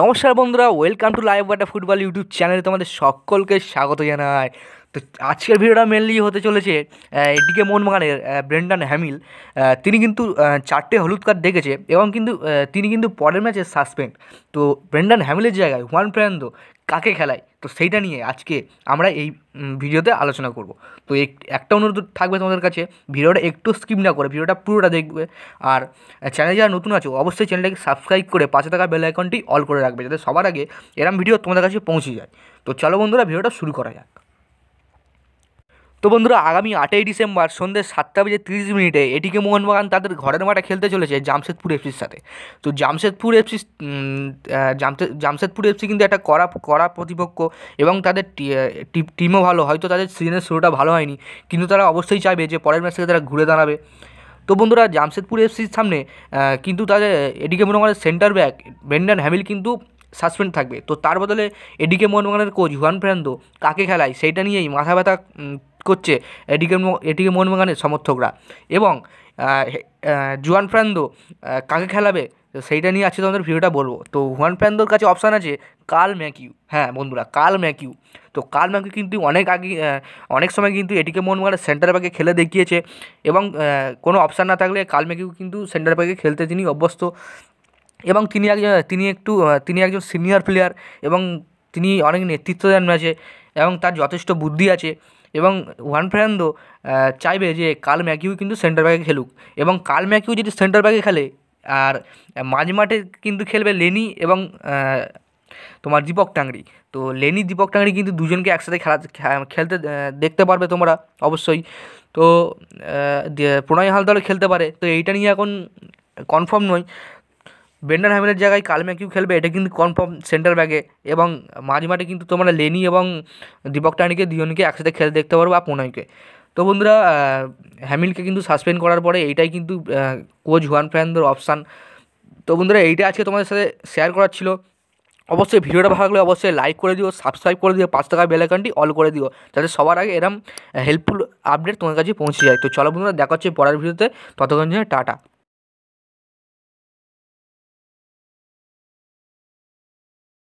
নমস্কার বন্ধুরা welcome to live Bata football YouTube চ্যানেলে তোমাদের সকলকে স্বাগত জানায় তো আজকের ভিডিওটা মেনলি হতে চলেছে এদিকে মোহনবাগানের ব্রেন্ডান হ্যামিল তিনি কিন্তু চারটে হলুদ কার্ড দেখেছে এবং কিন্তু তিনি কিন্তু পরের ম্যাচে সাসপেন্ড তো ব্রেন্ডান হ্যামিলের জায়গায় ওয়ান প্র্যান্দো কাকে খেলায় তো সেইটা নিয়ে আজকে আমরা এই ভিডিওতে আলোচনা করব তো একটা অনুরোধ থাকবে তোমাদের কাছে ভিডিওটা একটু স্কিপ না করে ভিডিওটা পুরোটা দেখবে আর চ্যানেল যারা নতুন আছো অবশ্যই চ্যানেলটাকে সাবস্ক্রাইব করে পাশে থাকা বেল আইকনটি অল করে রাখবে যাতে সবার আগে এরম ভিডিও তোমাদের কাছে পৌঁছে যায় তো চলো বন্ধুরা ভিডিওটা শুরু করা যাক তো বন্ধুরা আগামী আটই ডিসেম্বর সন্ধ্যে সাতটা বেজে তিরিশ মিনিটে এটিকে মোহনবাগান তাদের ঘরের মাঠে খেলতে চলেছে জামশেদপুর এফসির সাথে তো জামশেদপুর এফসি জামশেদপুর এফসি কিন্তু একটা কড়া কড়া প্রতিপক্ষ এবং তাদের টিমও ভালো হয়তো তাদের সিজনের শুরুটা ভালো হয়নি কিন্তু তারা অবশ্যই চাইবে যে পরের ম্যাচ থেকে তারা ঘুরে দাঁড়াবে তো বন্ধুরা জামশেদপুর এফসির সামনে কিন্তু তাদের এটিকে মনে করেন সেন্টার ব্যাক বেন্ডান হ্যামিল কিন্তু সাসপেন্ড থাকবে তো তার বদলে এডিকে মোহনবাগানের কোচ হুয়ান ফেরান্দো কাকে খেলায় সেইটা নিয়েই মাথা ব্যথা করছে এডিকে এডিকে মোহনবাগানের সমর্থকরা এবং জুয়ান ফ্রান্দো কাকে খেলাবে সেইটা নিয়ে আজকে তোমাদের ভিডিওটা বলবো তো হুয়ান প্যান্দোর কাছে অপশান আছে কাল ম্যাকিউ হ্যাঁ বন্ধুরা কাল ম্যাকিউ তো কাল ম্যাকিউ কিন্তু অনেক আগে অনেক সময় কিন্তু এটিকে মোহনবাগানের সেন্টার ব্যাগে খেলে দেখিয়েছে এবং কোনো অপশান না থাকলে কাল ম্যাকিউ কিন্তু সেন্টার ব্যাগে খেলতে তিনি অভ্যস্ত এবং তিনি একজন তিনি একটু তিনি একজন সিনিয়র প্লেয়ার এবং তিনি অনেক নেতৃত্ব দেন ম্যাচে এবং তার যথেষ্ট বুদ্ধি আছে এবং ওয়ান ফেরান্দো চাইবে যে কাল ম্যাকিউ কিন্তু সেন্টার ব্যাগে খেলুক এবং কাল ম্যাকিউ যদি সেন্টার ব্যাগে খেলে আর মাঝ মাঠে কিন্তু খেলবে লেনি এবং তোমার দীপক টাংরি তো লেনি দীপক টাংরি কিন্তু দুজনকে একসাথে খেলা খেলতে দেখতে পারবে তোমরা অবশ্যই তো প্রণয় হালদারও খেলতে পারে তো এইটা নিয়ে এখন কনফার্ম নয় বেন্ডার হ্যামিলের জায়গায় কালম্যাকিউ খেলবে এটা কিন্তু কনফার্ম সেন্টার ব্যাগে এবং মাঝে মাঠে কিন্তু তোমরা লেনি এবং দীপক টানিকে দিওনিকে একসাথে খেলে দেখতে পারবো বা প্রণয়কে তো বন্ধুরা হ্যামিলকে কিন্তু সাসপেন্ড করার পরে এইটাই কিন্তু কোচ হুয়ান ফ্যানদের অপশান তো বন্ধুরা এইটা আজকে তোমাদের সাথে শেয়ার করার ছিল অবশ্যই ভিডিওটা ভালো লাগলে অবশ্যই লাইক করে দিও সাবস্ক্রাইব করে দিও পাঁচ টাকা বেলাইকানটি অল করে দিও যাতে সবার আগে এরম হেল্পফুল আপডেট তোমার কাছে পৌঁছে যায় তো চলো বন্ধুরা দেখা হচ্ছে পরের ভিডিওতে ততক্ষণ জন্য টাটা